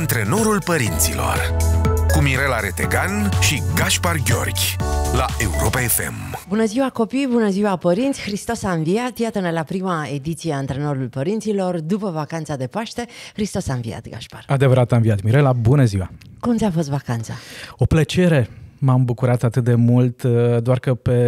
Antrenorul părinților cu Mirela Retegan și Gaspar Gheorghi la Europa FM. Bună ziua copii, bună ziua părinți, Hristos a înviat, iată-ne la prima ediție a Antrenorul Părinților, după vacanța de Paște, Hristos a înviat, Gaspar. Adevărat a înviat, Mirela, bună ziua! Cum ți-a fost vacanța? O plăcere, M-am bucurat atât de mult, uh, doar că pe,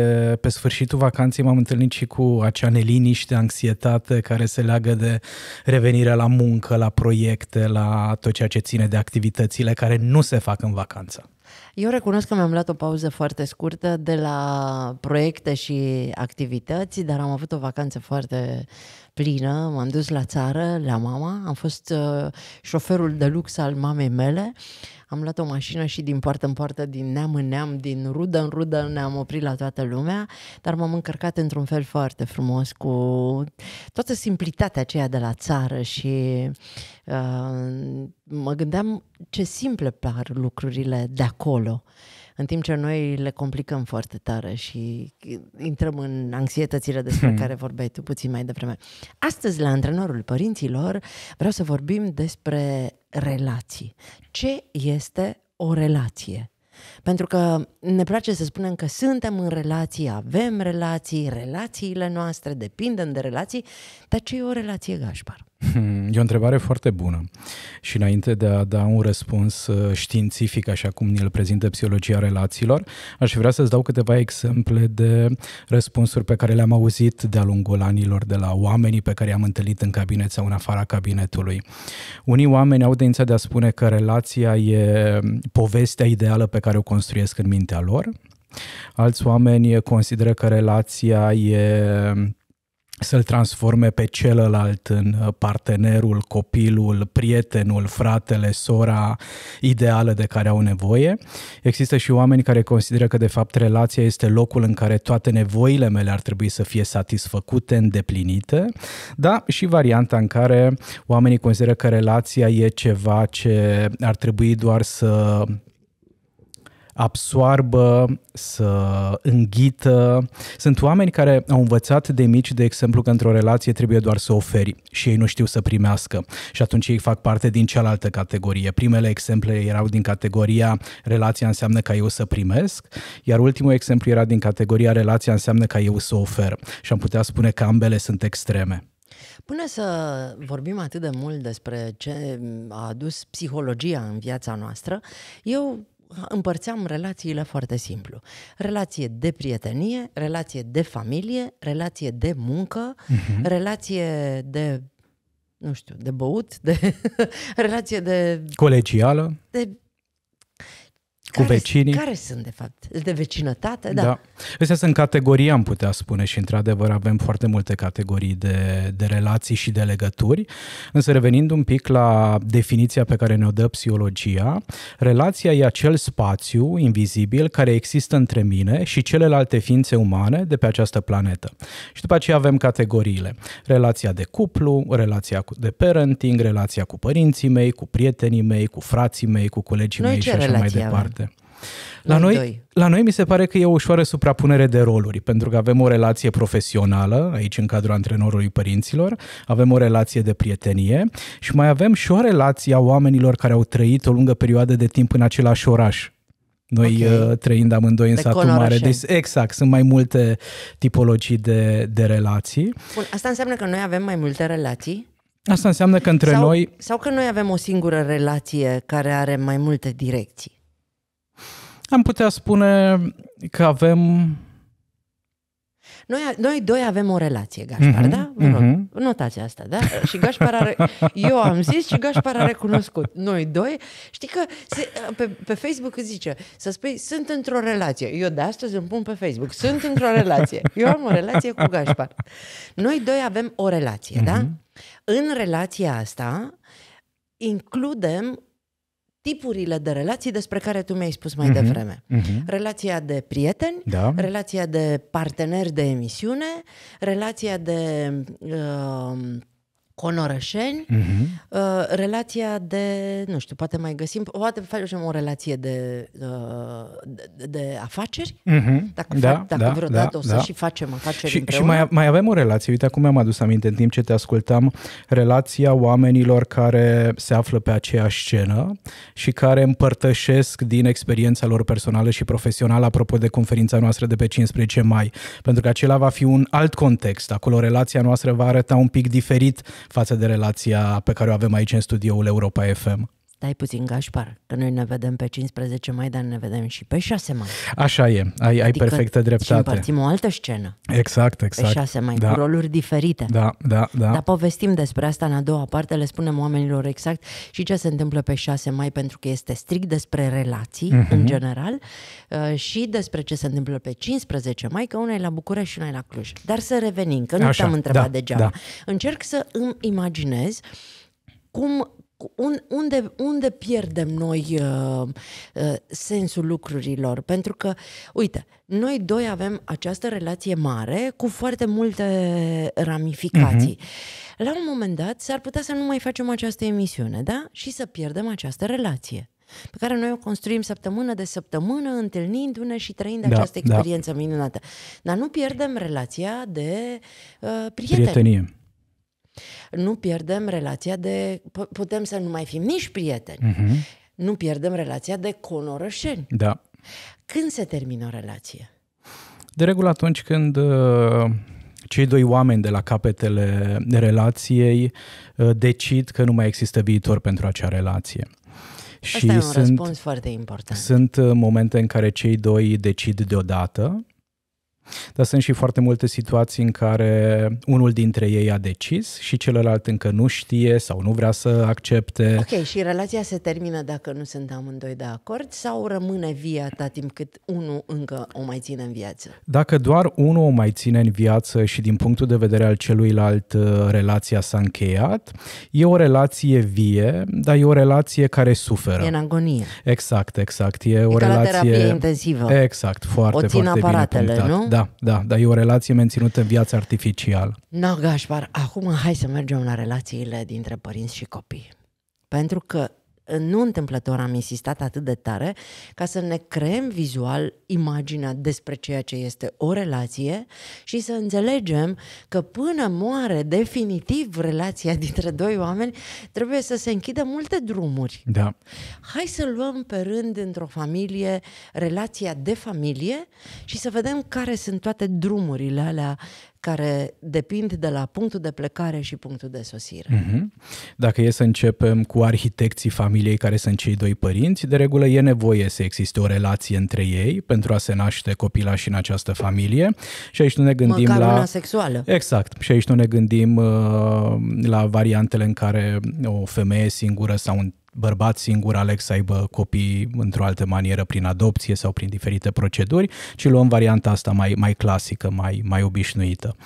pe sfârșitul vacanței m-am întâlnit și cu acea neliniște, anxietate care se leagă de revenirea la muncă, la proiecte, la tot ceea ce ține de activitățile care nu se fac în vacanță. Eu recunosc că mi-am luat o pauză foarte scurtă de la proiecte și activități, dar am avut o vacanță foarte plină. M-am dus la țară, la mama, am fost uh, șoferul de lux al mamei mele am luat o mașină și din poartă în poartă, din neam în neam, din rudă în rudă, ne-am oprit la toată lumea, dar m-am încărcat într-un fel foarte frumos cu toată simplitatea aceea de la țară și uh, mă gândeam ce simple par lucrurile de acolo. Uh, în timp ce noi le complicăm foarte tare și intrăm în anxietățile despre hmm. care vorbeai tu puțin mai devreme. Astăzi, la antrenorul părinților, vreau să vorbim despre relații. Ce este o relație? Pentru că ne place să spunem că suntem în relații, avem relații, relațiile noastre depindem de relații, dar ce e o relație, Gașpar? E o întrebare foarte bună și înainte de a da un răspuns uh, științific, așa cum ne-l prezintă psihologia relațiilor, aș vrea să-ți dau câteva exemple de răspunsuri pe care le-am auzit de-a lungul anilor de la oamenii pe care i-am întâlnit în cabinet sau în afara cabinetului. Unii oameni au tendința de a spune că relația e povestea ideală pe care care o construiesc în mintea lor. Alți oameni consideră că relația e să-l transforme pe celălalt în uh, partenerul, copilul, prietenul, fratele, sora ideală de care au nevoie. Există și oameni care consideră că, de fapt, relația este locul în care toate nevoile mele ar trebui să fie satisfăcute, îndeplinite, da, și varianta în care oamenii consideră că relația e ceva ce ar trebui doar să absoarbă, să înghită. Sunt oameni care au învățat de mici, de exemplu, că într-o relație trebuie doar să oferi și ei nu știu să primească și atunci ei fac parte din cealaltă categorie. Primele exemple erau din categoria relația înseamnă ca eu să primesc, iar ultimul exemplu era din categoria relația înseamnă ca eu să ofer și am putea spune că ambele sunt extreme. Până să vorbim atât de mult despre ce a adus psihologia în viața noastră, eu împărțeam relațiile foarte simplu. Relație de prietenie, relație de familie, relație de muncă, uh-huh. relație de nu știu, de băut, de relație de... Colegială. De cu care, vecinii. Care sunt, de fapt? De vecinătate? Da. da. Astea sunt categorii. am putea spune, și într-adevăr avem foarte multe categorii de, de relații și de legături. Însă revenind un pic la definiția pe care ne-o dă psihologia, relația e acel spațiu invizibil care există între mine și celelalte ființe umane de pe această planetă. Și după aceea avem categoriile. Relația de cuplu, relația de parenting, relația cu părinții mei, cu prietenii mei, cu frații mei, cu colegii Noi mei și așa mai departe. La noi, la noi mi se pare că e o ușoară suprapunere de roluri, pentru că avem o relație profesională, aici în cadrul antrenorului părinților, avem o relație de prietenie și mai avem și o relație a oamenilor care au trăit o lungă perioadă de timp în același oraș. Noi okay. Uh, trăind amândoi în de satul mare. Deci, exact, sunt mai multe tipologii de, de relații. Bun, asta înseamnă că noi avem mai multe relații? Asta înseamnă că între sau, noi... Sau că noi avem o singură relație care are mai multe direcții? am putea spune că avem... Noi, noi doi avem o relație, Gașpar, mm-hmm, da? mm-hmm. notați asta, da? Și Gașpar a... Re... Eu am zis și Gașpar a recunoscut. Noi doi, știi că se, pe, pe Facebook zice să spui sunt într-o relație. Eu de astăzi îmi pun pe Facebook. Sunt într-o relație. Eu am o relație cu Gașpar. Noi doi avem o relație, mm-hmm. da? Mhm. În relația asta includem tipurile de relații despre care tu mi-ai spus mai mm-hmm. devreme. Mm-hmm. Relația de prieteni, da. relația de parteneri de emisiune, relația de uh, conorășeni, mm-hmm. uh, relația de, nu știu, poate mai găsim, poate facem o relație de, uh, de, de afaceri, mm-hmm. dacă, da, fac, dacă da, vreodată da, o să da. și facem afaceri Și, și mai, mai avem o relație, uite, acum mi-am adus aminte în timp ce te ascultam, relația oamenilor care se află pe aceeași scenă și care împărtășesc din experiența lor personală și profesională, apropo de conferința noastră de pe 15 mai, pentru că acela va fi un alt context, acolo relația noastră va arăta un pic diferit față de relația pe care o avem aici în studioul Europa FM stai puțin, Gașpar, că noi ne vedem pe 15 mai, dar ne vedem și pe 6 mai. Așa e, ai, ai adică perfectă dreptate. Și împărțim o altă scenă. Exact, exact. Pe 6 mai, da. cu roluri diferite. Da, da, da. Dar povestim despre asta în a doua parte, le spunem oamenilor exact și ce se întâmplă pe 6 mai, pentru că este strict despre relații, mm-hmm. în mhm. general, uh, și despre ce se întâmplă pe 15 mai, că una e la București și una e la Cluj. Dar să revenim, că nu Așa, te-am da, întrebat da, degeaba. Da. Încerc să îmi imaginez cum unde, unde pierdem noi uh, uh, sensul lucrurilor? Pentru că, uite, noi doi avem această relație mare cu foarte multe ramificații. Uh-huh. La un moment dat s-ar putea să nu mai facem această emisiune, da? Și să pierdem această relație pe care noi o construim săptămână de săptămână, întâlnindu-ne și trăind da, această da. experiență da. minunată. Dar nu pierdem relația de uh, prieteni. prietenie. Nu pierdem relația de... Putem să nu mai fim nici prieteni. Uh-huh. Nu pierdem relația de conorășeni. Da. Când se termină o relație? De regulă atunci când uh, cei doi oameni de la capetele relației uh, decid că nu mai există viitor pentru acea relație. Și Asta e un sunt, răspuns foarte important. Sunt uh, momente în care cei doi decid deodată dar sunt și foarte multe situații în care unul dintre ei a decis și celălalt încă nu știe sau nu vrea să accepte. Ok, și relația se termină dacă nu sunt amândoi de acord sau rămâne vie atâta timp cât unul încă o mai ține în viață? Dacă doar unul o mai ține în viață și din punctul de vedere al celuilalt uh, relația s-a încheiat, e o relație vie, dar e o relație care suferă. E în agonie. Exact, exact. E, e o relație... intensivă. Exact, foarte, o țin foarte aparatele, bine punctat. nu? Da, da, dar e o relație menținută în viața artificială. No, Gașpar, acum hai să mergem la relațiile dintre părinți și copii. Pentru că nu întâmplător am insistat atât de tare ca să ne creăm vizual imaginea despre ceea ce este o relație și să înțelegem că până moare definitiv relația dintre doi oameni, trebuie să se închidă multe drumuri. Da. Hai să luăm pe rând într-o familie relația de familie și să vedem care sunt toate drumurile alea care depind de la punctul de plecare și punctul de sosire. Mm-hmm. Dacă e să începem cu arhitecții familiei care sunt cei doi părinți, de regulă e nevoie să existe o relație între ei pentru a se naște copila și în această familie. Și aici nu ne gândim Măcar la... Una sexuală. Exact. Și aici nu ne gândim uh, la variantele în care o femeie singură sau un bărbat singur aleg să aibă copii într-o altă manieră, prin adopție sau prin diferite proceduri, ci luăm varianta asta mai, mai clasică, mai, mai obișnuită.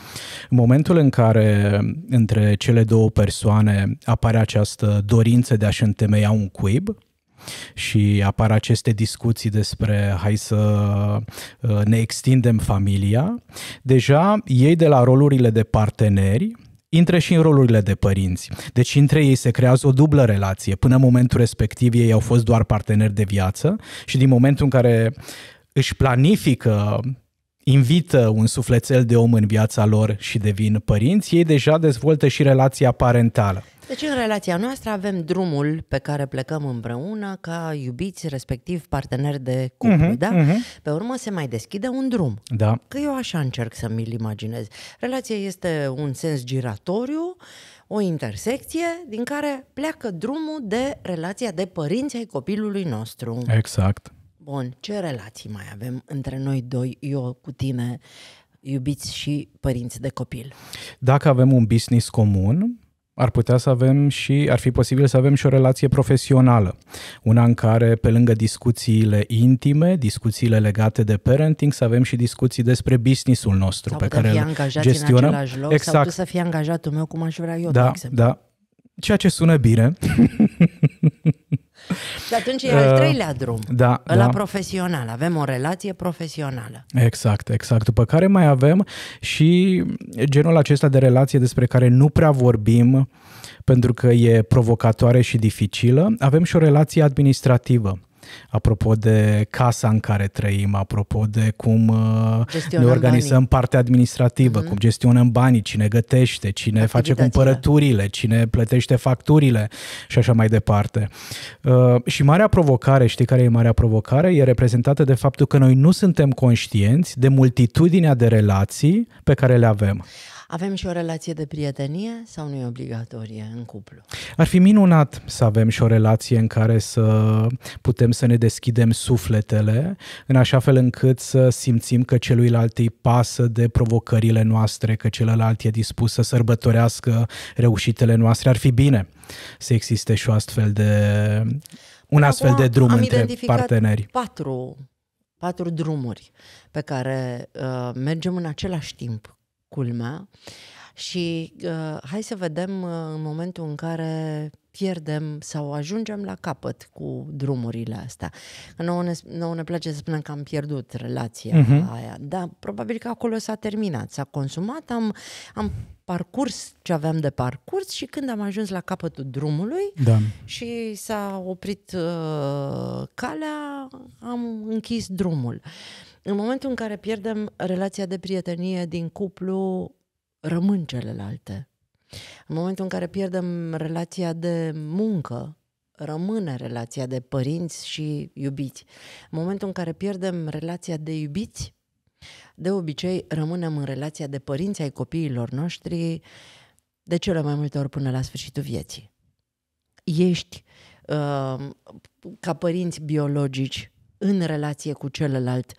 În momentul în care între cele două persoane apare această dorință de a-și întemeia un cuib, și apar aceste discuții despre hai să uh, ne extindem familia, deja ei de la rolurile de parteneri intră și în rolurile de părinți. Deci între ei se creează o dublă relație. Până în momentul respectiv ei au fost doar parteneri de viață și din momentul în care își planifică invită un sufletel de om în viața lor și devin părinți, ei deja dezvoltă și relația parentală. Deci în relația noastră avem drumul pe care plecăm împreună ca iubiți, respectiv parteneri de cuplu, uh-huh, da? Uh-huh. Pe urmă se mai deschide un drum. Da. Că eu așa încerc să mi-l imaginez. Relația este un sens giratoriu, o intersecție din care pleacă drumul de relația de părinți ai copilului nostru. Exact. Bun, ce relații mai avem între noi doi, eu cu tine, iubiți și părinți de copil? Dacă avem un business comun, ar putea să avem și ar fi posibil să avem și o relație profesională. Una în care, pe lângă discuțiile intime, discuțiile legate de parenting, să avem și discuții despre businessul nostru sau pe care fi îl gestionăm. În loc, exact. Sau tu să fie angajatul meu cum aș vrea eu, da, de exemplu. Da, ceea ce sună bine. Și atunci e al uh, treilea drum, da, la da. profesional. Avem o relație profesională. Exact, exact. După care mai avem și genul acesta de relație despre care nu prea vorbim pentru că e provocatoare și dificilă. Avem și o relație administrativă apropo de casa în care trăim, apropo de cum uh, gestionăm ne organizăm banii. partea administrativă, mm-hmm. cum gestionăm banii, cine gătește, cine face cumpărăturile, cine plătește facturile și așa mai departe. Uh, și marea provocare, știi care e marea provocare? E reprezentată de faptul că noi nu suntem conștienți de multitudinea de relații pe care le avem. Avem și o relație de prietenie sau nu e obligatorie în cuplu? Ar fi minunat să avem și o relație în care să putem să ne deschidem sufletele, în așa fel încât să simțim că celuilalt îi pasă de provocările noastre, că celălalt e dispus să sărbătorească reușitele noastre. Ar fi bine să existe și o astfel de un Acum astfel de drum am între parteneri. Patru, patru drumuri pe care uh, mergem în același timp culmea. Și uh, hai să vedem uh, în momentul în care pierdem sau ajungem la capăt cu drumurile astea. Că nouă ne, nouă ne place să spunem că am pierdut relația uh-huh. aia, dar probabil că acolo s-a terminat, s-a consumat, am, am parcurs ce aveam de parcurs și când am ajuns la capătul drumului da. și s-a oprit uh, calea, am închis drumul. Uh, în momentul în care pierdem relația de prietenie din cuplu, rămân celelalte. În momentul în care pierdem relația de muncă, rămâne relația de părinți și iubiți. În momentul în care pierdem relația de iubiți, de obicei rămânem în relația de părinți ai copiilor noștri de cele mai multe ori până la sfârșitul vieții. Ești uh, ca părinți biologici în relație cu celălalt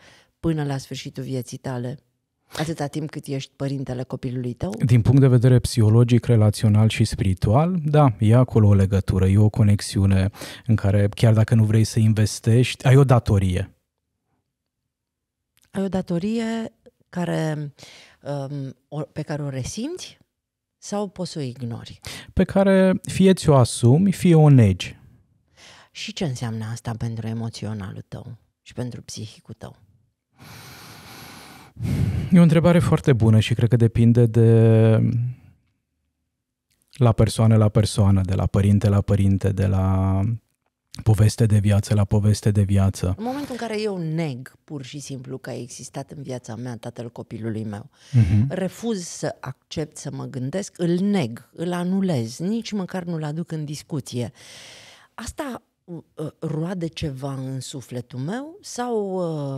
până la sfârșitul vieții tale, atâta timp cât ești părintele copilului tău? Din punct de vedere psihologic, relațional și spiritual, da, e acolo o legătură, e o conexiune în care chiar dacă nu vrei să investești, ai o datorie. Ai o datorie care, um, pe care o resimți sau poți să o ignori? Pe care fie ți-o asumi, fie o negi. Și ce înseamnă asta pentru emoționalul tău și pentru psihicul tău? E o întrebare foarte bună și cred că depinde de la persoană la persoană, de la părinte la părinte, de la poveste de viață la poveste de viață. În momentul în care eu neg pur și simplu că a existat în viața mea tatăl copilului meu, uh-huh. refuz să accept să mă gândesc, îl neg, îl anulez, nici măcar nu-l aduc în discuție. Asta Uh, roade ceva în sufletul meu sau...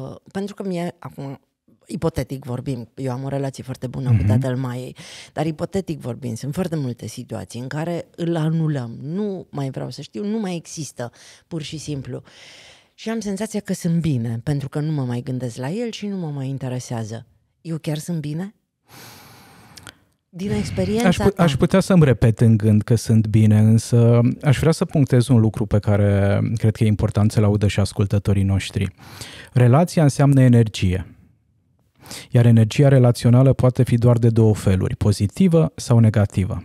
Uh, pentru că mie, acum, ipotetic vorbim, eu am o relație foarte bună mm-hmm. cu mhm. tatăl mai, dar ipotetic vorbim, sunt foarte multe situații în care îl anulăm. Nu mai vreau să știu, nu mai există, pur și simplu. Și am senzația că sunt bine, pentru că nu mă mai gândesc la el și nu mă mai interesează. Eu chiar sunt bine? din experiența aș, pu- ta. aș putea să-mi repet în gând că sunt bine, însă aș vrea să punctez un lucru pe care cred că e important să-l audă și ascultătorii noștri. Relația înseamnă energie. Iar energia relațională poate fi doar de două feluri, pozitivă sau negativă.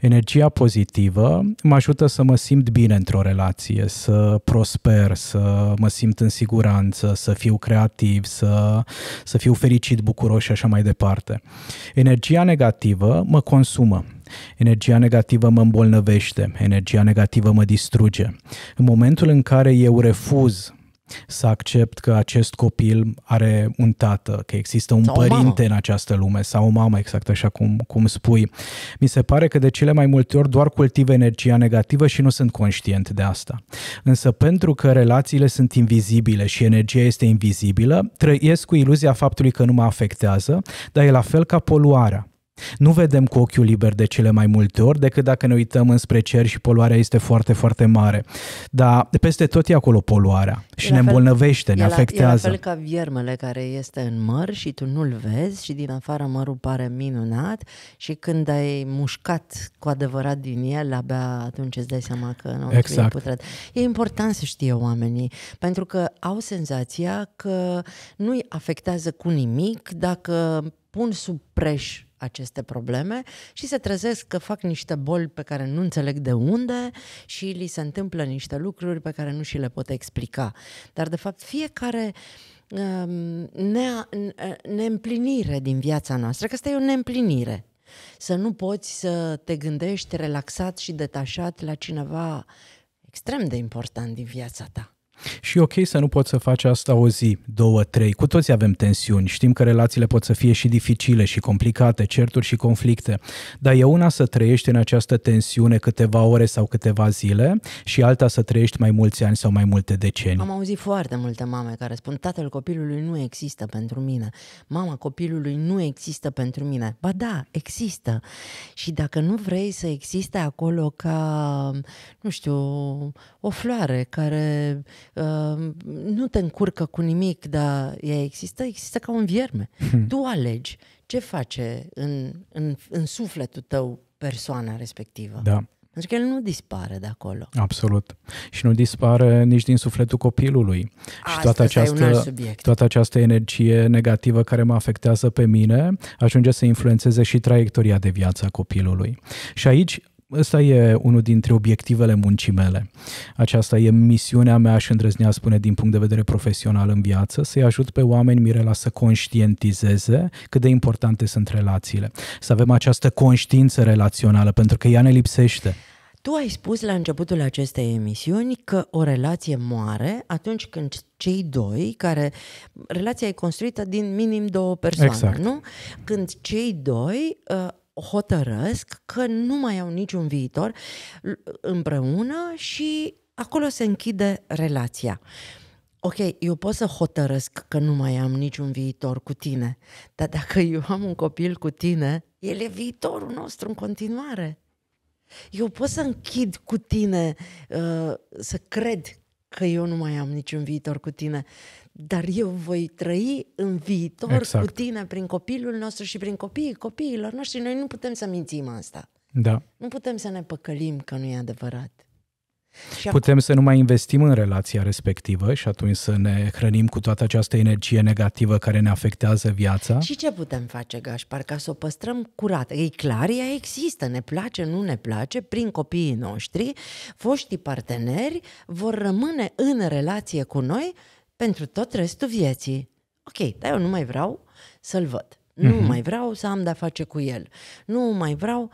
Energia pozitivă mă ajută să mă simt bine într-o relație, să prosper, să mă simt în siguranță, să fiu creativ, să, să fiu fericit, bucuros și așa mai departe. Energia negativă mă consumă, Energia negativă mă îmbolnăvește, energia negativă mă distruge. În momentul în care eu refuz să accept că acest copil are un tată, că există un sau părinte în această lume sau o mamă, exact așa cum, cum spui. Mi se pare că de cele mai multe ori doar cultiv energia negativă și nu sunt conștient de asta. Însă pentru că relațiile sunt invizibile și energia este invizibilă, trăiesc cu iluzia faptului că nu mă afectează, dar e la fel ca poluarea. Nu vedem cu ochiul liber de cele mai multe ori decât dacă ne uităm înspre cer și poluarea este foarte, foarte mare. Dar peste tot e acolo poluarea și e ne îmbolnăvește, ne e afectează. e la fel ca viermele care este în măr și tu nu-l vezi și din afară mărul pare minunat și când ai mușcat cu adevărat din el, abia atunci îți dai seama că nu exact. e putrat. E important să știe oamenii pentru că au senzația că nu-i afectează cu nimic dacă pun sub preș aceste probleme și se trezesc că fac niște boli pe care nu înțeleg de unde și li se întâmplă niște lucruri pe care nu și le pot explica. Dar, de fapt, fiecare um, ne, neîmplinire din viața noastră, că asta e o neîmplinire, să nu poți să te gândești relaxat și detașat la cineva extrem de important din viața ta. Și e ok să nu poți să faci asta o zi, două, trei. Cu toți avem tensiuni. Știm că relațiile pot să fie și dificile și complicate, certuri și conflicte. Dar e una să trăiești în această tensiune câteva ore sau câteva zile și alta să trăiești mai mulți ani sau mai multe decenii. Am auzit foarte multe mame care spun tatăl copilului nu există pentru mine, mama copilului nu există pentru mine. Ba da, există. Și dacă nu vrei să existe acolo ca, nu știu, o floare care Ehm, nu te încurcă cu nimic, dar ea există, există ca un vierme. Hmm. Tu alegi ce face în, în, în sufletul tău persoana respectivă. Da. Pentru că el nu dispare de acolo. Absolut. Și nu dispare nici din sufletul copilului. Asta și toată această, toată această energie negativă care mă afectează pe mine ajunge să influențeze și traiectoria de viață a copilului. Și aici ăsta e unul dintre obiectivele muncii mele. Aceasta e misiunea mea, aș îndrăznea spune, din punct de vedere profesional în viață, să-i ajut pe oameni, Mirela, să conștientizeze cât de importante sunt relațiile. Să avem această conștiință relațională, pentru că ea ne lipsește. Tu ai spus la începutul acestei emisiuni că o relație moare atunci când cei doi, care relația e construită din minim două persoane, exact. nu? Când cei doi uh, hotărăsc că nu mai au niciun viitor împreună și acolo se închide relația. Ok, eu pot să hotărăsc că nu mai am niciun viitor cu tine, dar dacă eu am un copil cu tine, el e viitorul nostru în continuare. Eu pot să închid cu tine, uh, să cred că eu nu mai am niciun viitor cu tine, dar eu voi trăi în viitor exact. cu tine, prin copilul nostru și prin copiii copiilor noștri. Noi nu putem să mințim asta. Da. Nu putem să ne păcălim că nu e adevărat. Și Putem acum... să nu mai investim în relația respectivă și atunci să ne hrănim cu toată această energie negativă care ne afectează viața. Și ce putem face, Gașpar, ca să o păstrăm curată? E clar, ea există, ne place, nu ne place, prin copiii noștri, foștii parteneri vor rămâne în relație cu noi pentru tot restul vieții. Ok, dar eu nu mai vreau să-l văd. Nu mm-hmm. mai vreau să am de-a face cu el. Nu mai vreau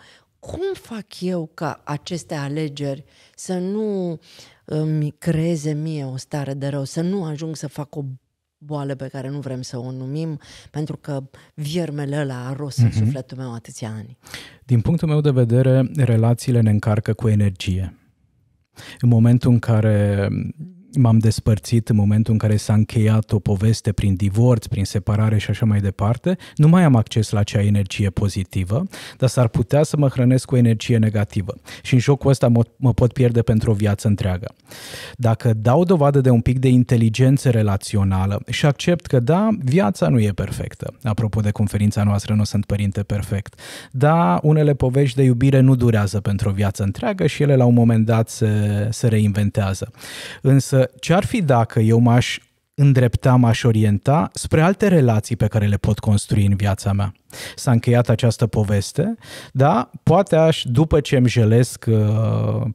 cum fac eu ca aceste alegeri să nu îmi creeze mie o stare de rău, să nu ajung să fac o boală pe care nu vrem să o numim, pentru că viermele ăla a în mm-hmm. sufletul meu atâția ani. Din punctul meu de vedere, relațiile ne încarcă cu energie. În momentul în care m-am despărțit în momentul în care s-a încheiat o poveste prin divorț, prin separare și așa mai departe, nu mai am acces la acea energie pozitivă, dar s-ar putea să mă hrănesc cu energie negativă. Și în jocul ăsta mă, mă pot pierde pentru o viață întreagă. Dacă dau dovadă de un pic de inteligență relațională și accept că da, viața nu e perfectă. Apropo de conferința noastră, nu sunt părinte perfect. Da, unele povești de iubire nu durează pentru o viață întreagă și ele la un moment dat se, se reinventează. Însă ce ar fi dacă eu m-aș îndrepta, m-aș orienta spre alte relații pe care le pot construi în viața mea? s-a încheiat această poveste, da? Poate aș, după ce îmi jelesc uh,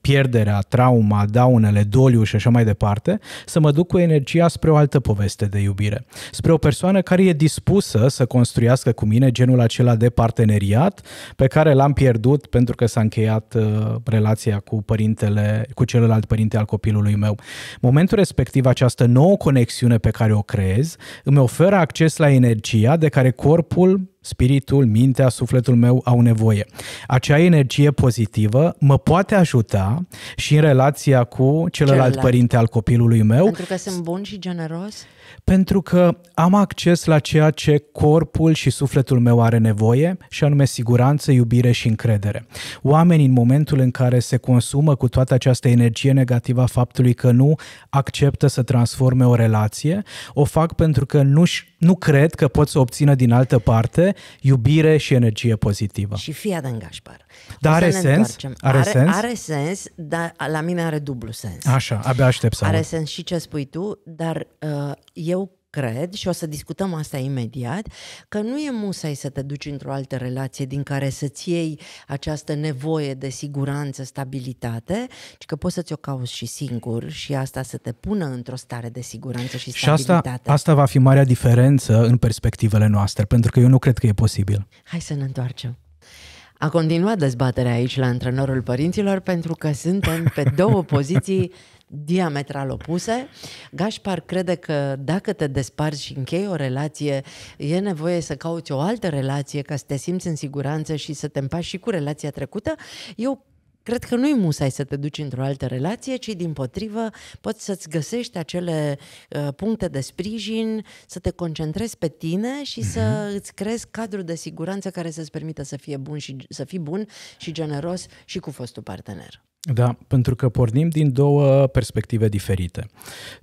pierderea, trauma, daunele, doliu și așa mai departe, să mă duc cu energia spre o altă poveste de iubire, spre o persoană care e dispusă să construiască cu mine genul acela de parteneriat pe care l-am pierdut pentru că s-a încheiat uh, relația cu părintele, cu celălalt părinte al copilului meu. Momentul respectiv, această nouă conexiune pe care o creez, îmi oferă acces la energia de care corpul spiritul, mintea, sufletul meu au nevoie. Acea energie pozitivă mă poate ajuta și în relația cu celălalt, celălalt. părinte al copilului meu. Pentru că sunt bun și generos? pentru că am acces la ceea ce corpul și sufletul meu are nevoie, și anume siguranță, iubire și încredere. Oamenii, în momentul în care se consumă cu toată această energie negativă a faptului că nu acceptă să transforme o relație, o fac pentru că nu, nu cred că pot să obțină din altă parte iubire și energie pozitivă. Și fii adăn, Gașpar. Dar are sens? Are, are sens? Are sens, dar la mine are dublu sens. Așa, abia aștept să Are sens și ce spui tu, dar uh, eu cred, și o să discutăm asta imediat, că nu e musai să te duci într-o altă relație din care să-ți iei această nevoie de siguranță, stabilitate, ci că poți să-ți o cauți și singur și asta să te pună într-o stare de siguranță și stabilitate. Și asta, asta va fi marea diferență în perspectivele noastre, pentru că eu nu cred că e posibil. Hai să ne întoarcem. A continuat dezbaterea aici la antrenorul părinților pentru că suntem pe două poziții diametral opuse. Gașpar crede că dacă te desparți și închei o relație, e nevoie să cauți o altă relație ca să te simți în siguranță și să te împași și cu relația trecută. Eu cred că nu-i musai să te duci într-o altă relație, ci din potrivă poți să-ți găsești acele uh, puncte de sprijin, să te concentrezi pe tine și mm-hmm. să mhm. îți crezi cadrul de siguranță care să-ți permită să, fie bun și, să fii bun și generos și cu fostul partener. Da, pentru că pornim din două perspective diferite.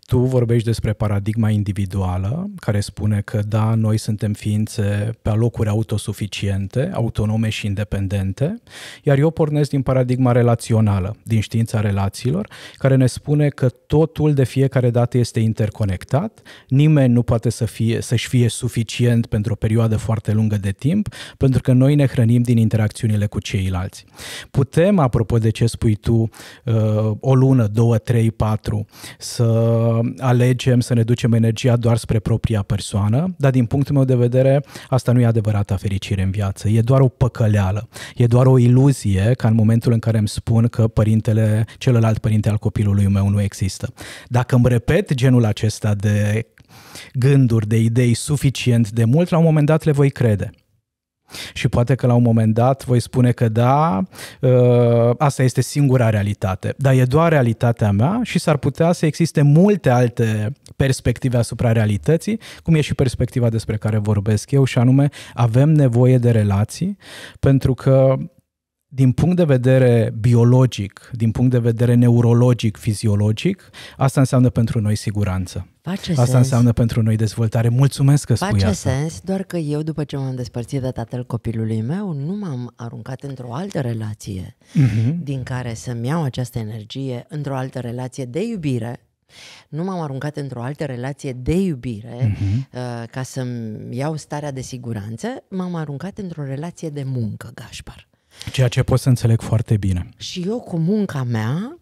Tu vorbești despre paradigma individuală, care spune că, da, noi suntem ființe pe locuri autosuficiente, autonome și independente, iar eu pornesc din paradigma relațională, din știința relațiilor, care ne spune că totul de fiecare dată este interconectat, nimeni nu poate să fie, să-și fie suficient pentru o perioadă foarte lungă de timp, pentru că noi ne hrănim din interacțiunile cu ceilalți. Putem, apropo de ce spui tu, știu, uh, o lună, două, trei, patru, să alegem să ne ducem energia doar spre propria persoană, dar din punctul meu de vedere, asta nu e adevărata fericire în viață, e doar o păcăleală, e doar o iluzie ca în momentul în care îmi spun că părintele, celălalt părinte al copilului meu nu există. Dacă îmi repet genul acesta de gânduri, de idei suficient de mult, la un moment dat le voi crede. Și poate că la un moment dat voi spune că da, uh, asta este singura realitate, dar e doar realitatea mea și s-ar putea să existe multe alte perspective asupra realității, cum e și perspectiva despre care vorbesc eu, și anume avem nevoie de relații, pentru că din punct de vedere biologic, din punct de vedere neurologic, fiziologic, asta înseamnă pentru noi siguranță. Face asta sens. înseamnă pentru noi dezvoltare. Mulțumesc că Face spui asta. sens, doar că eu, după ce m-am despărțit de tatăl copilului meu, nu m-am aruncat într-o altă relație mm-hmm. din care să-mi iau această energie, într-o altă relație de iubire, nu m-am aruncat într-o altă relație de iubire uh-huh. uh, ca să-mi iau starea de siguranță, m-am aruncat într-o relație de muncă, Gașpar. Ceea ce pot să înțeleg foarte bine. Și eu cu munca mea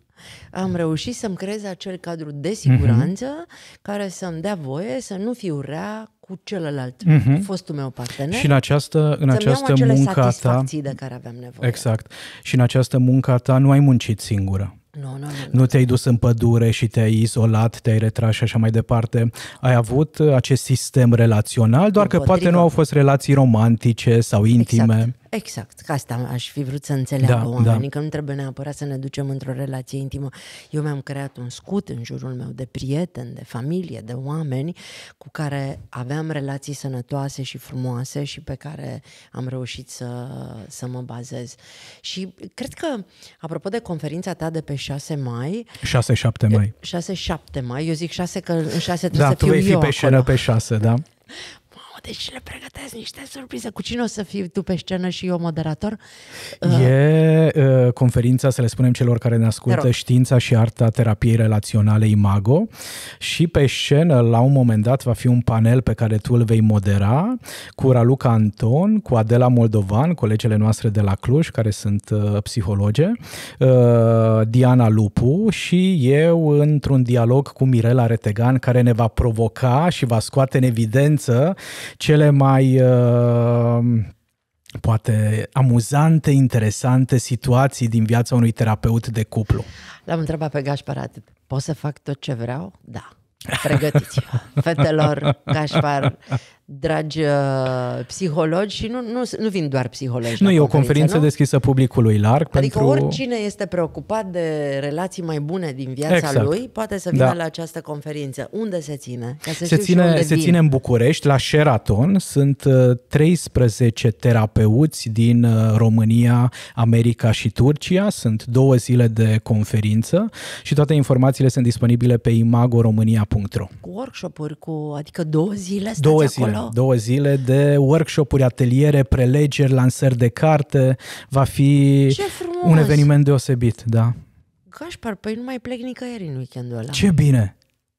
am reușit să-mi creez acel cadru de siguranță mm-hmm. care să-mi dea voie să nu fiu rea cu celălalt, mm-hmm. fostul meu partener. Și în această, în această munca ta. de care aveam nevoie. Exact. Și în această munca ta nu ai muncit singură. Nu, nu, nu, nu te-ai dus în pădure și te-ai izolat, te-ai retras și așa mai departe. Ai avut acest sistem relațional, doar că poate nu au fost relații romantice sau intime. Exact. Exact, că asta aș fi vrut să înțeleagă da, oamenii, da. că nu trebuie neapărat să ne ducem într-o relație intimă. Eu mi-am creat un scut în jurul meu de prieteni, de familie, de oameni cu care aveam relații sănătoase și frumoase și pe care am reușit să, să mă bazez. Și cred că, apropo de conferința ta de pe 6 mai... 6-7 mai. 6-7 mai, eu zic 6 că în 6 da, trebuie da, să fiu eu Da, tu vei fi pe acolo. șeră pe 6, da. Deci le pregătesc niște surprize. Cu cine o să fii tu pe scenă și eu moderator? E uh, conferința, să le spunem celor care ne ascultă, Știința și Arta Terapiei Relaționale Imago și pe scenă, la un moment dat, va fi un panel pe care tu îl vei modera cu Raluca Anton, cu Adela Moldovan, colegele noastre de la Cluj, care sunt uh, psihologe, uh, Diana Lupu și eu într-un dialog cu Mirela Retegan, care ne va provoca și va scoate în evidență cele mai uh, poate amuzante, interesante situații din viața unui terapeut de cuplu? L-am întrebat pe Gașpar atât. Pot să fac tot ce vreau? Da. Pregătiți-vă. Fetelor, Gașpar dragi uh, psihologi și nu, nu, nu vin doar psihologi. Nu, e o conferință nu? deschisă publicului larg. Adică pentru... oricine este preocupat de relații mai bune din viața exact. lui poate să vină da. la această conferință. Unde se ține? Ca să se ține, unde se ține în București, la Sheraton. Sunt 13 uh, terapeuți din uh, România, America și Turcia. Sunt două zile de conferință și toate informațiile sunt disponibile pe imagoromânia.ro Cu workshop-uri, cu, adică două zile stați două zile. acolo? Două zile de workshop-uri, ateliere, prelegeri, lansări de carte. Va fi un eveniment deosebit, da. Gașpar, păi nu mai plec nicăieri în weekendul ăla. Ce bine!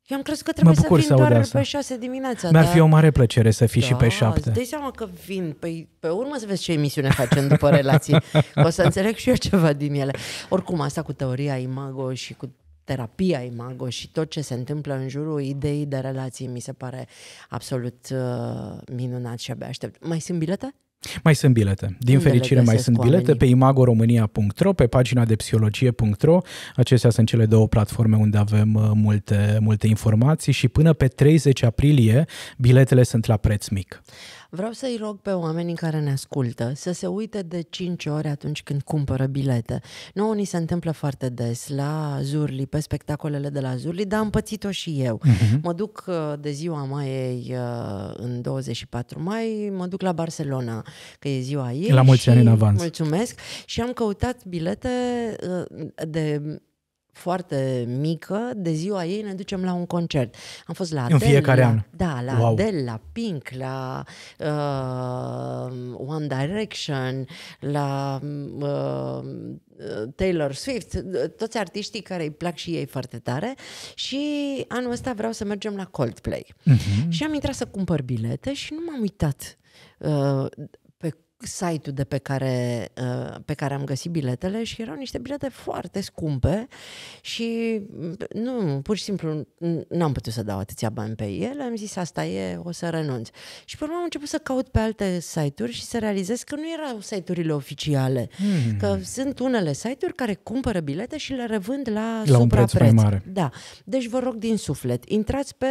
Eu am crezut că trebuie mă bucur să vin să doar asta. pe 6 dimineața. Mi-ar dar... fi o mare plăcere să fii da, și pe 7. Îți dai seama că vin. Păi, pe urmă să vezi ce emisiune facem după relații. o să înțeleg și eu ceva din ele. Oricum, asta cu teoria Imago și cu terapia imago și tot ce se întâmplă în jurul ideii de relații mi se pare absolut uh, minunat și abia aștept. Mai sunt bilete? Mai sunt bilete. Din Unde fericire mai sunt bilete oamenii? pe imagoromania.ro, pe pagina de psihologie.ro. Acestea sunt cele două platforme unde avem uh, multe, multe informații și până pe 30 aprilie biletele sunt la preț mic. Vreau să-i rog pe oamenii care ne ascultă să se uite de 5 ori atunci când cumpără bilete. Nouă ni se întâmplă foarte des la Zurli, pe spectacolele de la Zurli, dar am pățit-o și eu. Uh-huh. Mă duc uh, de ziua mai uh, în 24 mai, mă duc la Barcelona, că e ziua ei. La mulți ani în avans. Mulțumesc. Și am căutat bilete uh, de foarte mică, de ziua ei ne ducem la un concert. Am fost la Adele, În fiecare la, an. Da, la wow. Adele, la Pink, la uh, One Direction, la uh, Taylor Swift, toți artiștii care îi plac și ei foarte tare și anul ăsta vreau să mergem la Coldplay. Uh-huh. Și am intrat să cumpăr bilete și nu m-am uitat Uh, site-ul de pe care, uh, pe care am găsit biletele și erau niște bilete foarte scumpe și mm, nu, pur și simplu n-am putut să dau atâția bani pe ele, am zis asta e, o să renunț. Și pe urmă am început să caut pe alte site-uri și să realizez că nu erau site-urile oficiale, hmm. că sunt unele site-uri care cumpără bilete și le revând la, la un preț mai mare. Da. Deci vă rog din suflet, intrați pe,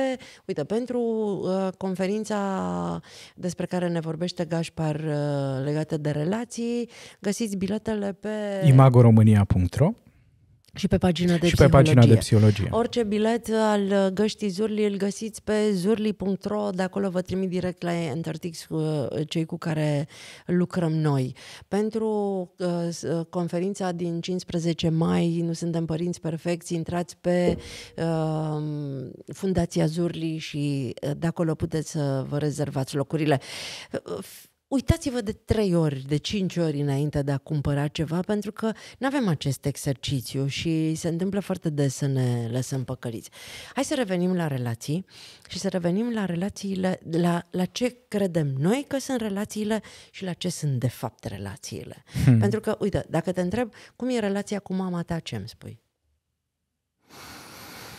uite, pentru uh, conferința despre care ne vorbește Gașpar uh, legate de relații, găsiți biletele pe... imagoromânia.ro și pe pagina de, și psihologie. pe pagina de psihologie. Orice bilet al găștii Zurli îl găsiți pe zurli.ro, de acolo vă trimit direct la Entertix cu uh, cei cu care lucrăm noi. Pentru uh, uh conferința din 15 mai, nu suntem părinți perfecți, intrați pe uh, Fundația Zurli și uh, de acolo puteți să vă rezervați locurile. Uh, uitați-vă de trei ori, de cinci ori înainte de a cumpăra ceva, pentru că nu avem acest exercițiu și se întâmplă foarte des să ne lăsăm păcăliți. Hai să revenim la relații și să revenim la relațiile, la, la ce credem noi că sunt relațiile și la ce sunt de fapt relațiile. Hmm. Pentru că, uite, dacă te întreb cum e relația cu mama ta, ce îmi spui?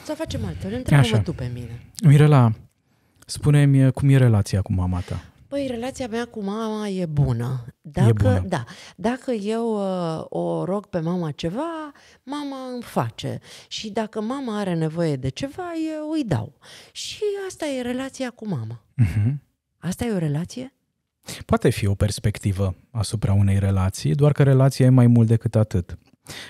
Să facem altfel, întreabă tu pe mine. Mirela, spune-mi uh, cum e relația cu mama ta. Păi, relația mea cu mama e bună. Dacă, e bună. Da, dacă eu uh, o rog pe mama ceva, mama îmi face. Și dacă mama are nevoie de ceva, eu îi dau. Și asta e relația cu mama. Uh-huh. Asta e o relație? Poate fi o perspectivă asupra unei relații, doar că relația e mai mult decât atât.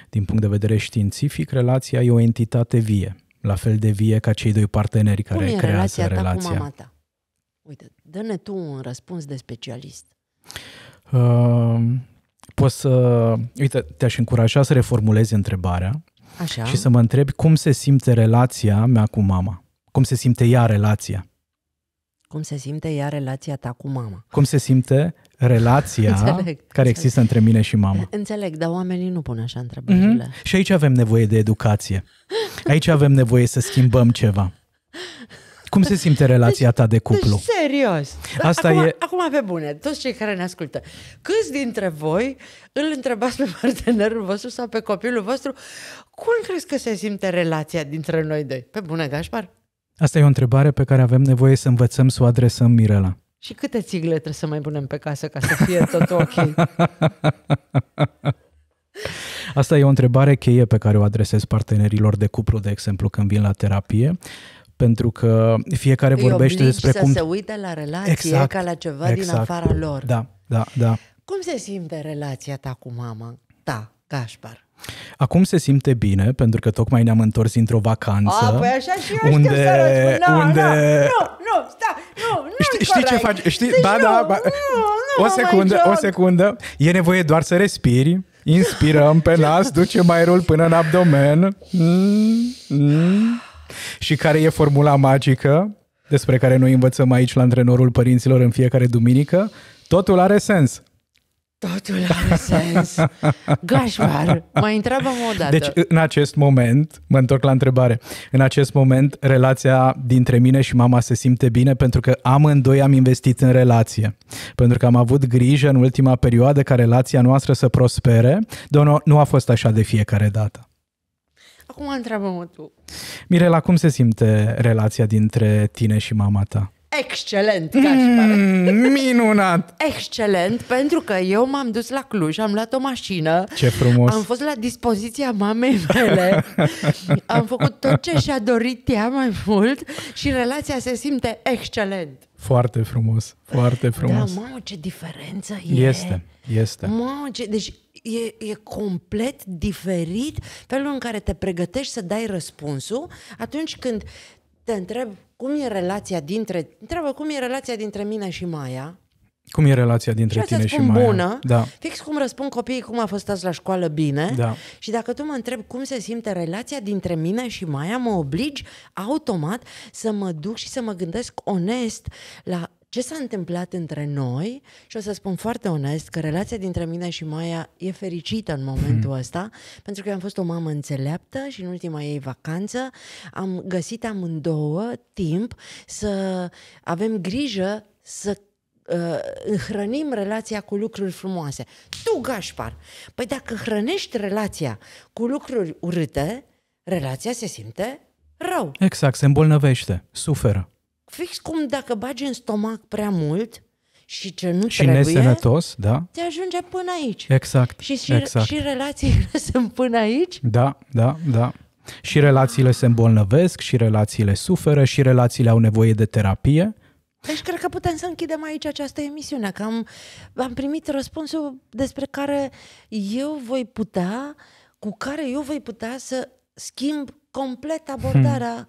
Din punct de vedere științific, relația e o entitate vie, la fel de vie ca cei doi parteneri care Cum e creează relația. Ta relația. Cu mama ta? Uite, dă-ne tu un răspuns de specialist. Uh, poți să... Uite, te-aș încuraja să reformulezi întrebarea Așa. și să mă întrebi cum se simte relația mea cu mama. Cum se simte ea relația. Cum se simte ea relația ta cu mama. Cum se simte relația înțeleg, care înțeleg. există între mine și mama. Înțeleg, dar oamenii nu pun așa întrebările. Mm-hmm. Și aici avem nevoie de educație. Aici avem nevoie să schimbăm ceva. Cum se simte relația deci, ta de deci cuplu? Deci, serios. Asta acum, e... acum pe bune, toți cei care ne ascultă, câți dintre voi îl întrebați pe partenerul vostru sau pe copilul vostru, cum crezi că se simte relația dintre noi doi? Pe bune, Gașpar? Asta e o întrebare pe care avem nevoie să învățăm să o adresăm Mirela. Și câte țigle trebuie să mai punem pe casă ca să fie tot ok? Asta e o întrebare cheie pe care o adresez partenerilor de cuplu, de exemplu, când vin la terapie pentru că fiecare vorbește despre să cum... se uite la relație exact, ca la ceva exact. din afara lor. Da, da, da. Cum se simte relația ta cu mama ta, Gașpar? Acum se simte bine, pentru că tocmai ne-am întors într-o vacanță. A, păi așa și eu unde, știu să No, unde... No, nu, nu, sta, nu, nu știi, știi ce faci? Știi, deci ba, nu, da, ba, nu, nu, o secundă, o secundă. E nevoie doar să respiri. Inspirăm pe nas, ducem aerul până în abdomen. Mm, mm și care e formula magică despre care noi învățăm aici la antrenorul părinților în fiecare duminică, totul are sens. Totul are sens. Gașvar, mai întreabă o dată. Deci, în acest moment, mă întorc la întrebare, în acest moment relația dintre mine și mama se simte bine pentru că amândoi am investit în relație. Pentru că am avut grijă în ultima perioadă ca relația noastră să prospere, dar nu a fost așa de fiecare dată. Acum întreabă-mă tu. Mirela, cum se simte relația dintre tine și mama ta? Excelent, ca mm, Minunat! Excelent, pentru că eu m-am dus la Cluj, am luat o mașină. Ce frumos! Am fost la dispoziția mamei mele. am făcut tot ce și-a dorit ea mai mult și relația se simte excelent. Foarte frumos, foarte da, frumos. Da, mamă, ce diferență e. Este, este. Mamă, ce... Deci e, e complet diferit felul în care te pregătești să dai răspunsul atunci când te întreb cum e relația dintre, întreabă cum e relația dintre mine și Maia, cum e relația dintre și tine și Maia? bună, da. fix cum răspund copiii cum a fost azi la școală bine da. și dacă tu mă întrebi cum se simte relația dintre mine și Maia, mă obligi automat să mă duc și să mă gândesc onest la ce s-a întâmplat între noi și o să spun foarte onest că relația dintre mine și Maia e fericită în momentul hmm. ăsta pentru că am fost o mamă înțeleaptă și în ultima ei vacanță am găsit amândouă timp să avem grijă să uh, ă, hrănim relația cu lucruri frumoase. Tu, Gașpar, păi dacă hrănești relația cu lucruri urâte, relația se simte rău. Exact, se îmbolnăvește, suferă fix cum dacă bagi în stomac prea mult și ce nu și trebuie... Și nesănătos, da. Te ajunge până aici. Exact, și, și, exact. Și relațiile sunt până aici? Da, da, da. Și relațiile se îmbolnăvesc, și relațiile suferă, și relațiile au nevoie de terapie. Deci cred că putem să închidem aici această emisiune, că am, am primit răspunsul despre care eu voi putea, cu care eu voi putea să schimb complet hmm. abordarea hmm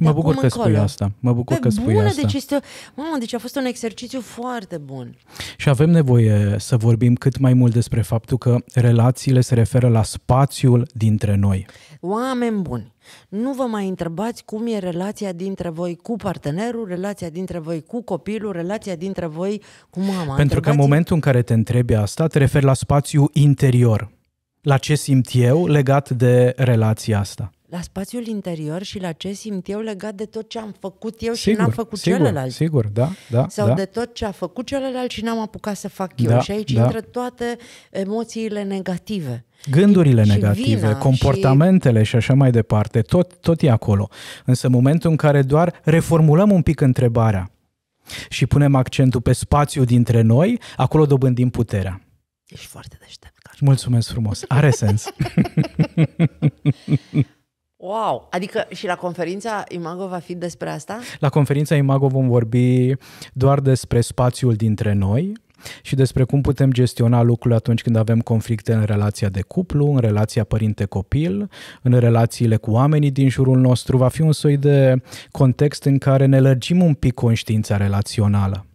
Mă bucur că încolo. spui asta. Mă bucur Pe că spui bună, asta. Deci este, mamă, deci a fost un exercițiu foarte bun. Și avem nevoie să vorbim cât mai mult despre faptul că relațiile se referă la spațiul dintre noi. Oameni buni, nu vă mai întrebați cum e relația dintre voi cu partenerul, relația dintre voi cu copilul, relația dintre voi cu mama. Pentru că în momentul în care te întrebi asta, te referi la spațiul interior. La ce simt eu legat de relația asta la spațiul interior și la ce simt eu legat de tot ce am făcut eu sigur, și n-am făcut sigur, celălalt. Sigur, da, da. Sau da. de tot ce a făcut celălalt și n-am apucat să fac eu. Da, și aici da. intră toate emoțiile negative. Gândurile și negative, vina, comportamentele și... și așa mai departe, tot, tot e acolo. Însă momentul în care doar reformulăm un pic întrebarea și punem accentul pe spațiu dintre noi, acolo dobândim puterea. Ești foarte deștept. Mulțumesc frumos, are sens. Wow! Adică și la conferința Imago va fi despre asta? La conferința Imago vom vorbi doar despre spațiul dintre noi și despre cum putem gestiona lucrurile atunci când avem conflicte în relația de cuplu, în relația părinte-copil, în relațiile cu oamenii din jurul nostru. Va fi un soi de context în care ne lărgim un pic conștiința relațională.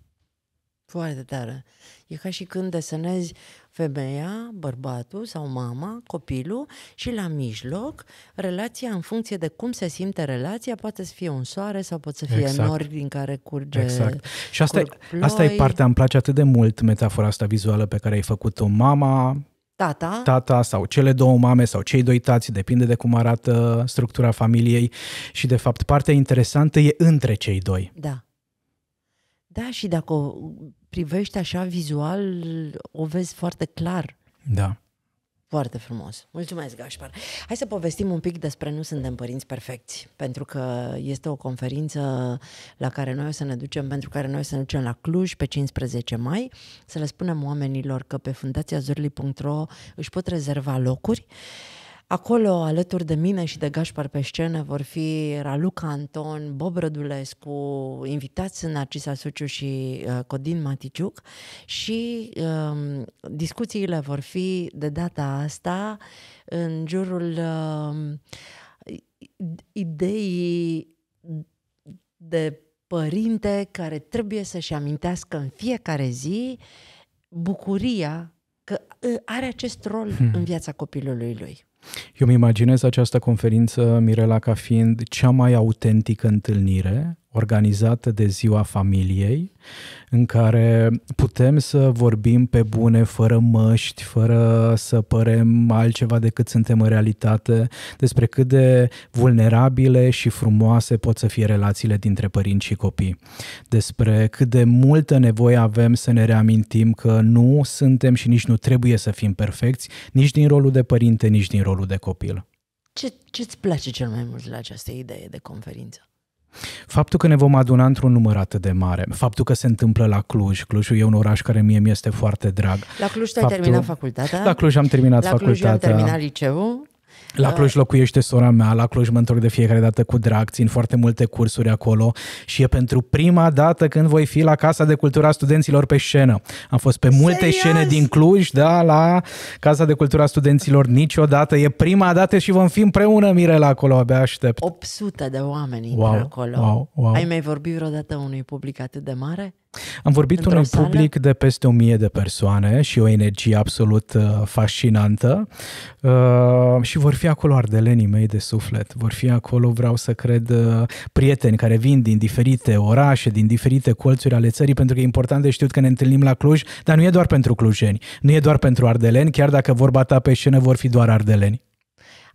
Foarte tare. E ca și când desenezi femeia, bărbatul sau mama, copilul și la mijloc relația în funcție de cum se simte relația poate să fie un soare sau poate să fie exact. nori din care curge Exact. Și asta, e, asta e partea, îmi place atât de mult metafora asta vizuală pe care ai făcut-o. Mama, tata. tata sau cele două mame sau cei doi tați, depinde de cum arată structura familiei și de fapt partea interesantă e între cei doi. Da. Da, și dacă o privești așa vizual, o vezi foarte clar. Da. Foarte frumos. Mulțumesc, Gașpar. Hai să povestim un pic despre Nu suntem părinți perfecți, pentru că este o conferință la care noi o să ne ducem, pentru care noi o să ne ducem la Cluj pe 15 mai, să le spunem oamenilor că pe fundațiazorli.ro își pot rezerva locuri. Uh, Acolo, alături de mine și de Gașpar pe scenă, vor fi Raluca Anton, Bob Rădulescu, invitați Narcisa Suciu și uh, Codin Maticiuc și um, uh, discuțiile vor fi de data asta în jurul uh, ideii de părinte care trebuie să-și amintească în fiecare zi bucuria că uh, are acest rol hmm. în viața copilului lui. Eu îmi imaginez această conferință, Mirela, ca fiind cea mai autentică întâlnire organizată de Ziua Familiei, în care putem să vorbim pe bune, fără măști, fără să părem altceva decât suntem în realitate, despre cât de vulnerabile și frumoase pot să fie relațiile dintre părinți și copii, despre cât de multă nevoie avem să ne reamintim că nu suntem și nici nu trebuie să fim perfecți, nici din rolul de părinte, nici din rolul de copil. Ce, ce-ți place cel mai mult la această idee de conferință? Faptul că ne vom aduna într-un număr atât de mare, faptul că se întâmplă la Cluj, Clujul e un oraș care mie mi este foarte drag. La Cluj te-ai faptul... ai terminat facultatea? La Cluj am terminat la Cluj facultatea. La Cluj am terminat liceul. La da. Cluj locuiește sora mea, la Cluj mă întorc de fiecare dată cu drag, țin foarte multe cursuri acolo și e pentru prima dată când voi fi la Casa de Cultura Studenților pe scenă. Am fost pe multe Serios? scene din Cluj, da, la Casa de Cultura Studenților niciodată. E prima dată și vom fi împreună, Mirela, acolo, abia aștept. 800 de oameni wow, acolo. Wow, wow. Ai mai vorbit vreodată unui public atât de mare? Am vorbit Într-o unui sală? public de peste o mie de persoane și o energie absolut uh, fascinantă uh, și vor fi acolo ardelenii mei de suflet, vor fi acolo, vreau să cred, uh, prieteni care vin din diferite orașe, din diferite colțuri ale țării, pentru că e important de știut că ne întâlnim la Cluj, dar nu e doar pentru clujeni, nu e doar pentru ardeleni, chiar dacă vorba ta pe scenă vor fi doar ardeleni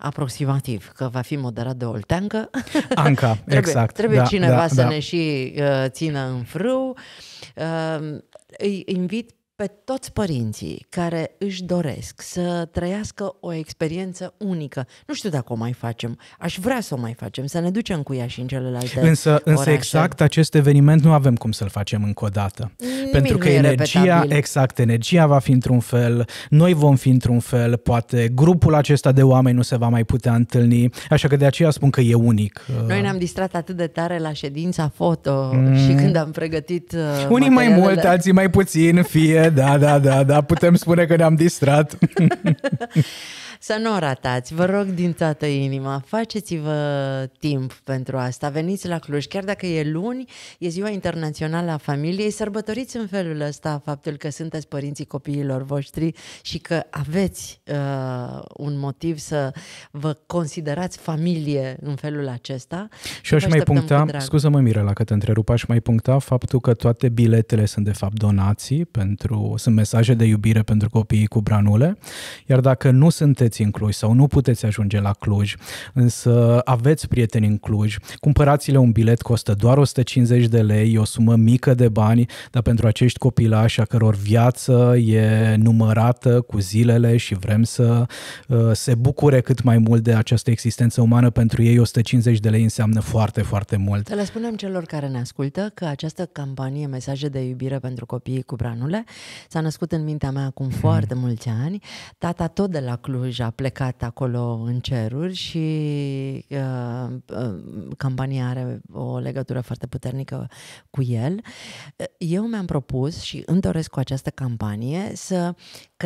aproximativ, că va fi moderat de Olteancă. Anca, trebuie, exact. Trebuie da, cineva da, să da. ne și uh, țină în frâu. Uh, îi invit pe toți părinții care își doresc să trăiască o experiență unică. Nu știu dacă o mai facem, aș vrea să o mai facem, să ne ducem cu ea și în celelalte Însă, orașe. însă exact acest eveniment nu avem cum să-l facem încă o dată. Nimic Pentru că energia, repetabil. exact, energia va fi într-un fel, noi vom fi într-un fel, poate grupul acesta de oameni nu se va mai putea întâlni, așa că de aceea spun că e unic. Noi ne-am distrat atât de tare la ședința foto mm. și când am pregătit uh, Unii mai mult, alții mai puțin, fie da, da, da, da, putem spune că ne-am distrat. Să nu o ratați, vă rog din toată inima, faceți-vă timp pentru asta, veniți la Cluj, chiar dacă e luni, e ziua internațională a familiei, sărbătoriți în felul ăsta faptul că sunteți părinții copiilor voștri și că aveți uh, un motiv să vă considerați familie în felul acesta. Și aș mai puncta, scuză-mă Mirela că te întrerup, aș mai puncta faptul că toate biletele sunt de fapt donații, pentru, sunt mesaje de iubire pentru copiii cu branule, iar dacă nu sunteți sunteți în Cluj sau nu puteți ajunge la Cluj, însă aveți prieteni în Cluj, cumpărați-le un bilet, costă doar 150 de lei, o sumă mică de bani, dar pentru acești copilași a căror viață e numărată cu zilele și vrem să uh, se bucure cât mai mult de această existență umană, pentru ei 150 de lei înseamnă foarte, foarte mult. Să le spunem celor care ne ascultă că această campanie Mesaje de iubire pentru copiii cu branule s-a născut în mintea mea acum mhm. foarte mulți ani. Tata tot de la Cluj deja plecat acolo în ceruri și uh, uh, campania are o legătură foarte puternică cu el. Eu mi-am propus și îmi doresc cu această campanie să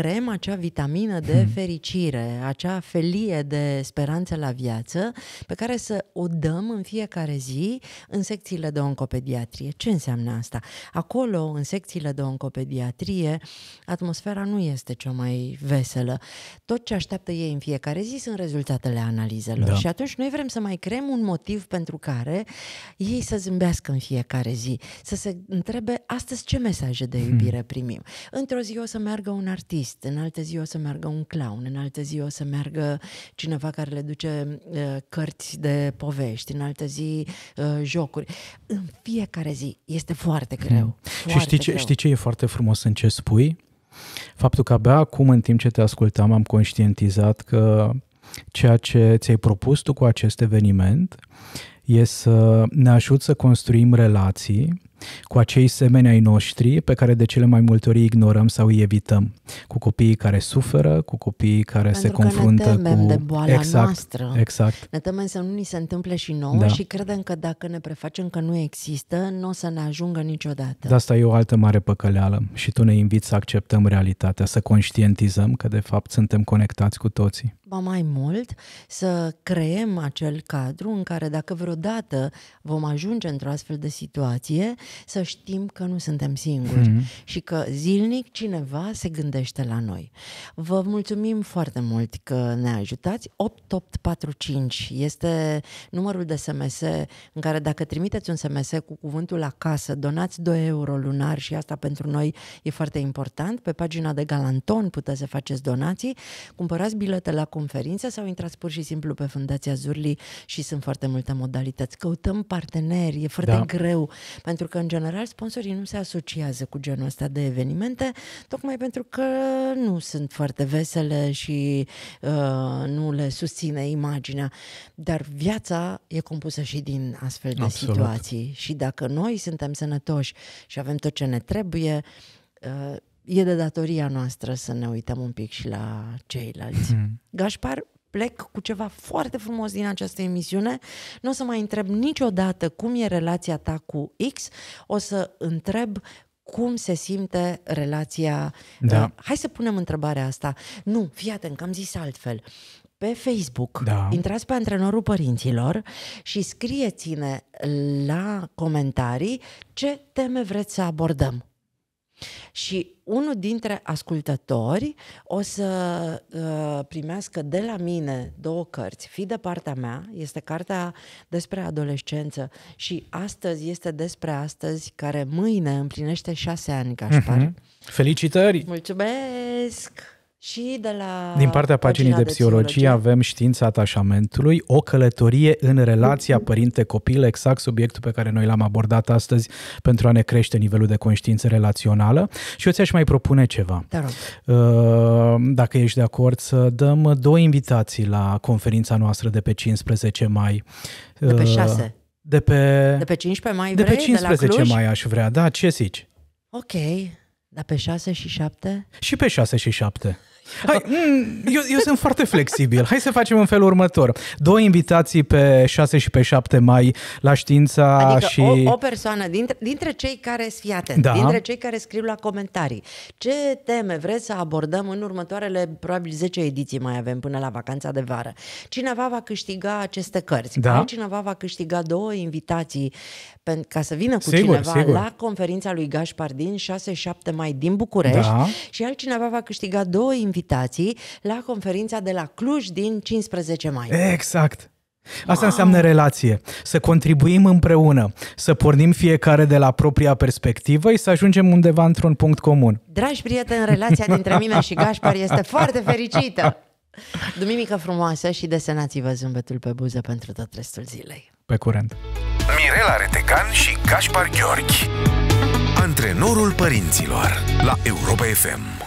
creăm acea vitamină de hmm. fericire, acea felie de speranță la viață, pe care să o dăm în fiecare zi în secțiile de oncopediatrie. Ce înseamnă asta? Acolo, în secțiile de oncopediatrie, atmosfera nu este cea mai veselă. Tot ce așteaptă ei în fiecare zi sunt rezultatele analizelor. Da. Și atunci noi vrem să mai creăm un motiv pentru care ei să zâmbească în fiecare zi, să se întrebe astăzi ce mesaje de hmm. iubire primim. Într-o zi o să meargă un artist artist, în altă zi o să meargă un clown, în altă zi o să meargă cineva care le duce uh, cărți de povești, în altă zi uh, jocuri. În fiecare zi este foarte mhm. greu. Mm. Foarte și știi, greu. Ce, știi ce e foarte frumos în ce spui? Faptul că abia acum, în timp ce te ascultam, am conștientizat că ceea ce ți-ai propus tu cu acest eveniment e să ne ajut să construim relații cu acei semeni ai noștri pe care de cele mai multe ori ignorăm sau îi evităm, cu copiii care suferă, cu copiii care Pentru se că confruntă ne temem cu de boala exact, noastră. Exact. Ne temem să nu ni se întâmple și nouă da. și credem că dacă ne prefacem că nu există, nu o să ne ajungă niciodată. De asta e o altă mare păcăleală și tu ne inviți să acceptăm realitatea, să conștientizăm că de fapt suntem conectați cu toții ceva mai mult, să creăm acel cadru în care dacă vreodată vom ajunge într-o astfel de situație, să știm că nu suntem singuri mm-hmm. și că zilnic cineva se gândește la noi. Vă mulțumim foarte mult că ne ajutați. 8845 este numărul de SMS în care dacă trimiteți un SMS cu cuvântul acasă, donați 2 euro lunar și asta pentru noi e foarte important. Pe pagina de Galanton puteți să faceți donații, cumpărați bilete la cum conferințe sau intrați pur și simplu pe Fundația Zurli și sunt foarte multe modalități. Căutăm parteneri, e foarte da. greu, pentru că în general sponsorii nu se asociază cu genul ăsta de evenimente, tocmai pentru că nu sunt foarte vesele și uh, nu le susține imaginea. Dar viața e compusă și din astfel de Absolut. situații și dacă noi suntem sănătoși și avem tot ce ne trebuie, uh, e de datoria noastră să ne uităm un pic și la ceilalți. Mm. Gașpar, plec cu ceva foarte frumos din această emisiune. Nu o să mai întreb niciodată cum e relația ta cu X, o să întreb cum se simte relația. Da. Uh, hai să punem întrebarea asta. Nu, fii atent, că am zis altfel. Pe Facebook, da. intrați pe antrenorul părinților și scrieți-ne la comentarii ce teme vreți să abordăm. Și unul dintre ascultători o să uh, primească de la mine două cărți. Fi de partea mea este cartea despre adolescență și astăzi este despre astăzi, care mâine împlinește șase ani, ca uh-huh. Mhm. Felicitări! Mulțumesc! Și de la Din partea paginii de, psihologie, de psihologie, avem știința atașamentului, o călătorie în relația mm-hmm. părinte-copil, exact subiectul pe care noi l-am abordat astăzi pentru a ne crește nivelul de conștiință relațională. Și eu ți-aș mai propune ceva. Te rog. Uh, dacă ești de acord să dăm două invitații la conferința noastră de pe 15 mai. De pe 6. Uh, de pe, de pe 15 mai vrei? De pe 15 de la mai aș vrea, da, ce zici? Ok, dar pe 6 și 7? Și pe 6 și 7. Hai, mm, eu, eu sunt foarte flexibil. Hai să facem în felul următor. Două invitații pe 6 și pe 7 mai la știința adică și... O, o persoană dintre, dintre cei care, sunt atent, da. dintre cei care scriu la comentarii. Ce teme vreți să abordăm în următoarele, probabil 10 ediții mai avem până la vacanța de vară? Cineva va câștiga aceste cărți. Da. Cineva va câștiga două invitații pentru ca să vină cu sigur, cineva sigur. la conferința lui Gașpar din 6-7 mai din București da. și altcineva va câștiga două invitații invitații la conferința de la Cluj din 15 mai. Exact! Asta wow. înseamnă relație. Să contribuim împreună, să pornim fiecare de la propria perspectivă și să ajungem undeva într-un punct comun. Dragi prieteni, relația dintre mine și Gașpar este foarte fericită. Duminică frumoasă și desenați-vă zâmbetul pe buză pentru tot restul zilei. Pe curent! Mirela Retecan și Gașpar Gheorghi Antrenorul părinților la Europa FM